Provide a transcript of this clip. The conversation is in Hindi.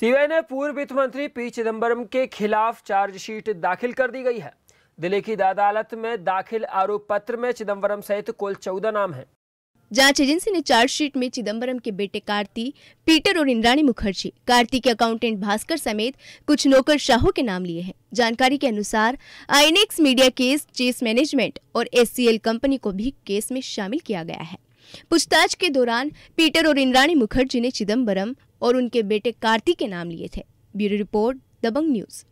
सीबीआई ने पूर्व वित्त मंत्री पी चिदम्बरम के खिलाफ चार्जशीट दाखिल कर दी गई है दिल्ली की अदालत में दाखिल आरोप पत्र में चिदम्बरम सहित कुल चौदह नाम हैं। जांच एजेंसी ने चार्जशीट में चिदम्बरम के बेटे कार्ती पीटर और इंद्राणी मुखर्जी कार्ती के अकाउंटेंट भास्कर समेत कुछ नौकर शाहों के नाम लिए हैं जानकारी के अनुसार INX media case chess management और एससीएल कंपनी को भी केस में शामिल किया गया है पूछताछ के दौरान पीटर और इंद्राणी मुखर्जी ने चिदम्बरम और उनके बेटे कार्ति के नाम लिए थे ब्यूरो रिपोर्ट दबंग न्यूज़